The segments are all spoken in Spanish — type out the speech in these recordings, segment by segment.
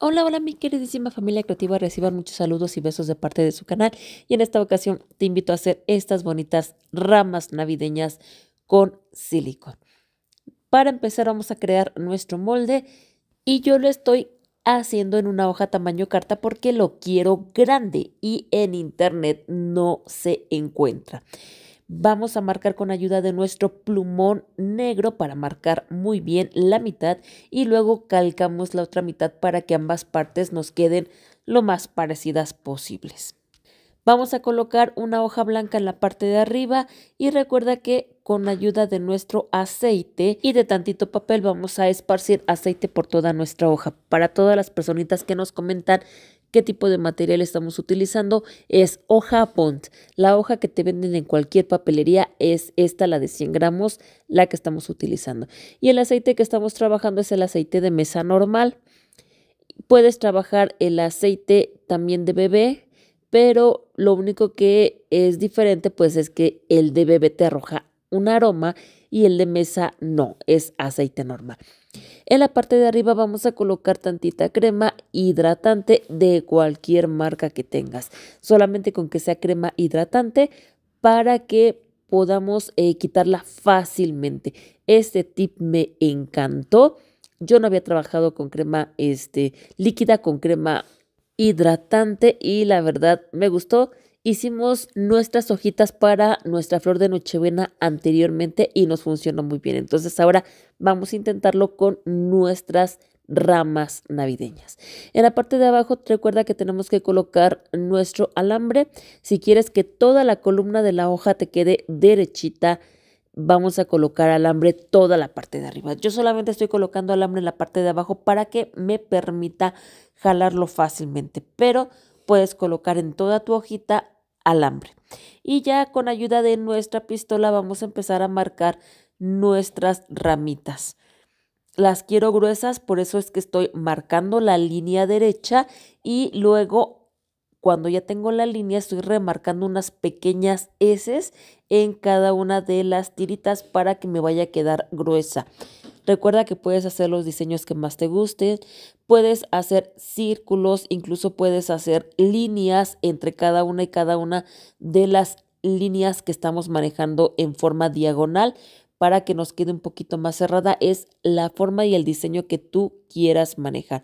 Hola, hola mi queridísima familia creativa, reciban muchos saludos y besos de parte de su canal y en esta ocasión te invito a hacer estas bonitas ramas navideñas con silicón. Para empezar vamos a crear nuestro molde y yo lo estoy haciendo en una hoja tamaño carta porque lo quiero grande y en internet no se encuentra. Vamos a marcar con ayuda de nuestro plumón negro para marcar muy bien la mitad y luego calcamos la otra mitad para que ambas partes nos queden lo más parecidas posibles. Vamos a colocar una hoja blanca en la parte de arriba y recuerda que con ayuda de nuestro aceite y de tantito papel vamos a esparcir aceite por toda nuestra hoja. Para todas las personitas que nos comentan qué tipo de material estamos utilizando, es hoja pont. La hoja que te venden en cualquier papelería es esta, la de 100 gramos, la que estamos utilizando. Y el aceite que estamos trabajando es el aceite de mesa normal. Puedes trabajar el aceite también de bebé, pero lo único que es diferente pues es que el de bebé te arroja un aroma y el de mesa no, es aceite normal. En la parte de arriba vamos a colocar tantita crema hidratante de cualquier marca que tengas, solamente con que sea crema hidratante para que podamos eh, quitarla fácilmente. Este tip me encantó. Yo no había trabajado con crema este, líquida, con crema hidratante y la verdad me gustó hicimos nuestras hojitas para nuestra flor de nochebuena anteriormente y nos funcionó muy bien. Entonces ahora vamos a intentarlo con nuestras ramas navideñas. En la parte de abajo recuerda que tenemos que colocar nuestro alambre. Si quieres que toda la columna de la hoja te quede derechita, vamos a colocar alambre toda la parte de arriba. Yo solamente estoy colocando alambre en la parte de abajo para que me permita jalarlo fácilmente, pero puedes colocar en toda tu hojita alambre. Y ya con ayuda de nuestra pistola vamos a empezar a marcar nuestras ramitas. Las quiero gruesas, por eso es que estoy marcando la línea derecha y luego cuando ya tengo la línea estoy remarcando unas pequeñas S en cada una de las tiritas para que me vaya a quedar gruesa. Recuerda que puedes hacer los diseños que más te gusten, puedes hacer círculos, incluso puedes hacer líneas entre cada una y cada una de las líneas que estamos manejando en forma diagonal para que nos quede un poquito más cerrada es la forma y el diseño que tú quieras manejar.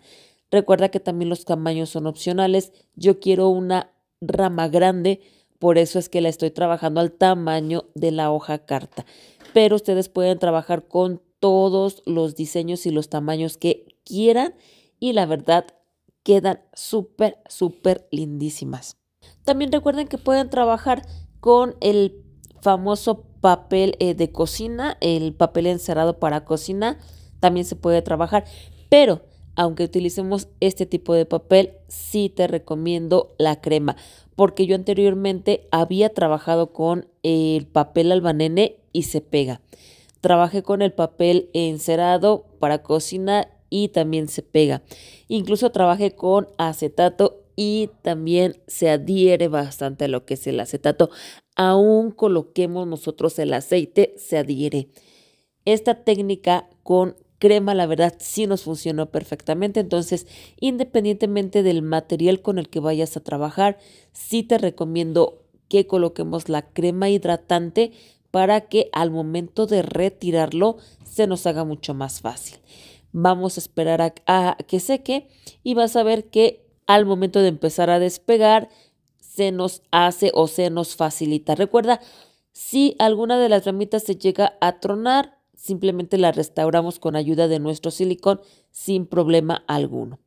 Recuerda que también los tamaños son opcionales. Yo quiero una rama grande, por eso es que la estoy trabajando al tamaño de la hoja carta. Pero ustedes pueden trabajar con todos los diseños y los tamaños que quieran y la verdad quedan súper, súper lindísimas. También recuerden que pueden trabajar con el famoso papel eh, de cocina, el papel encerrado para cocina, también se puede trabajar, pero aunque utilicemos este tipo de papel, sí te recomiendo la crema, porque yo anteriormente había trabajado con el papel albanene y se pega trabajé con el papel encerado para cocina y también se pega. Incluso trabajé con acetato y también se adhiere bastante a lo que es el acetato. Aún coloquemos nosotros el aceite, se adhiere. Esta técnica con crema, la verdad, sí nos funcionó perfectamente. Entonces, independientemente del material con el que vayas a trabajar, sí te recomiendo que coloquemos la crema hidratante para que al momento de retirarlo se nos haga mucho más fácil. Vamos a esperar a, que seque y vas a ver que al momento de empezar a despegar se nos hace o se nos facilita. Recuerda, si alguna de las ramitas se llega a tronar, simplemente la restauramos con ayuda de nuestro silicón sin problema alguno.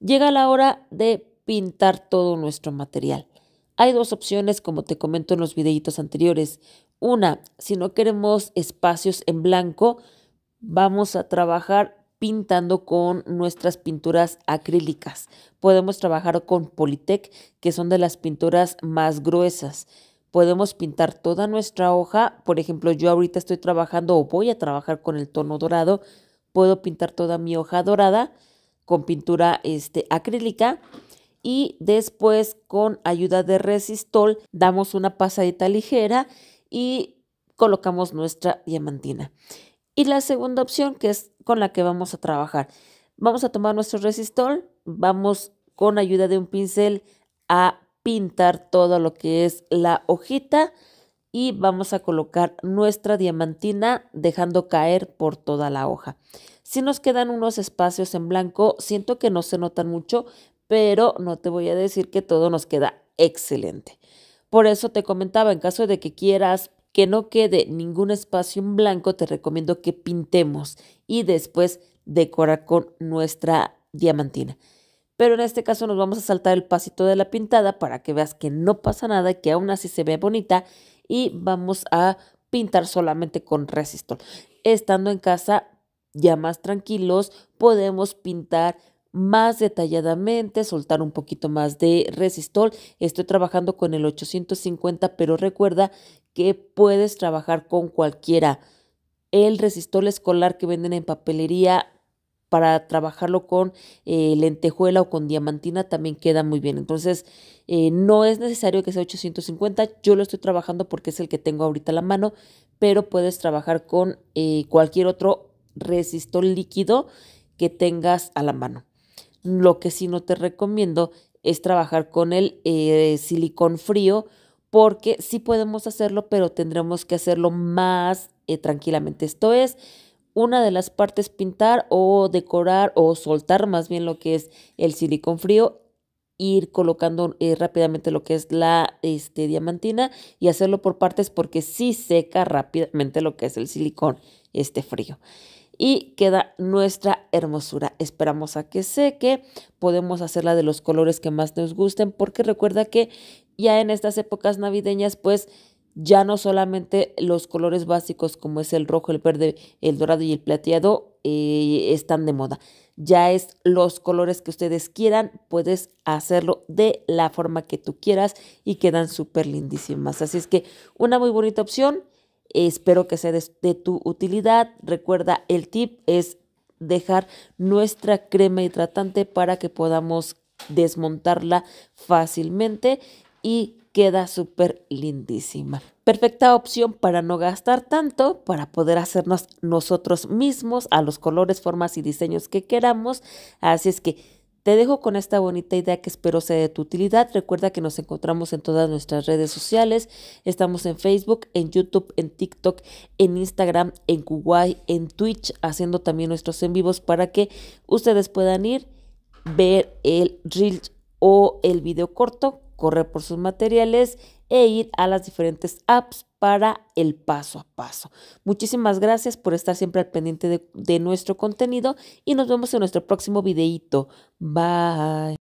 Llega la hora de pintar todo nuestro material. Hay dos opciones, como te comento en los videitos anteriores. Una, si no queremos espacios en blanco, vamos a trabajar pintando con nuestras pinturas acrílicas. Podemos trabajar con Politec, que son de las pinturas más gruesas. Podemos pintar toda nuestra hoja. Por ejemplo, yo ahorita estoy trabajando o voy a trabajar con el tono dorado. Puedo pintar toda mi hoja dorada con pintura este, acrílica. Y después, con ayuda de resistol, damos una pasadita ligera y colocamos nuestra diamantina. Y la segunda opción que es con la que vamos a trabajar. Vamos a tomar nuestro resistor vamos con ayuda de un pincel a pintar todo lo que es la hojita y vamos a colocar nuestra diamantina dejando caer por toda la hoja. Si nos quedan unos espacios en blanco, siento que no se notan mucho, pero no te voy a decir que todo nos queda excelente. Por eso te comentaba, en caso de que quieras que no quede ningún espacio en blanco, te recomiendo que pintemos y después decorar con nuestra diamantina. Pero en este caso nos vamos a saltar el pasito de la pintada para que veas que no pasa nada, que aún así se ve bonita y vamos a pintar solamente con resistor. Estando en casa ya más tranquilos, podemos pintar más detalladamente, soltar un poquito más de resistol. Estoy trabajando con el 850, pero recuerda que puedes trabajar con cualquiera. El resistol escolar que venden en papelería para trabajarlo con eh, lentejuela o con diamantina también queda muy bien. Entonces, eh, no es necesario que sea 850, yo lo estoy trabajando porque es el que tengo ahorita a la mano, pero puedes trabajar con eh, cualquier otro resistol líquido que tengas a la mano. Lo que sí no te recomiendo es trabajar con el eh, silicón frío porque sí podemos hacerlo, pero tendremos que hacerlo más eh, tranquilamente. Esto es una de las partes pintar o decorar o soltar más bien lo que es el silicón frío ir colocando eh, rápidamente lo que es la este, diamantina y hacerlo por partes porque sí seca rápidamente lo que es el silicón este frío y queda nuestra hermosura. Esperamos a que seque, podemos hacerla de los colores que más nos gusten porque recuerda que ya en estas épocas navideñas pues ya no solamente los colores básicos como es el rojo, el verde, el dorado y el plateado eh, están de moda. Ya es los colores que ustedes quieran, puedes hacerlo de la forma que tú quieras y quedan súper lindísimas. Así es que una muy bonita opción Espero que sea de, tu utilidad. Recuerda, el tip es dejar nuestra crema hidratante para que podamos desmontarla fácilmente y queda súper lindísima. Perfecta opción para no gastar tanto, para poder hacernos nosotros mismos a los colores, formas y diseños que queramos. Así es que te dejo con esta bonita idea que espero sea de tu utilidad. Recuerda que nos encontramos en todas nuestras redes sociales. Estamos en Facebook, en YouTube, en TikTok, en Instagram, en Kuwait, en Twitch, haciendo también nuestros en vivos para que ustedes puedan ir, ver el reel o el video corto correr por sus materiales e ir a las diferentes apps para el paso a paso. Muchísimas gracias por estar siempre al pendiente de, nuestro contenido y nos vemos en nuestro próximo videíto. Bye.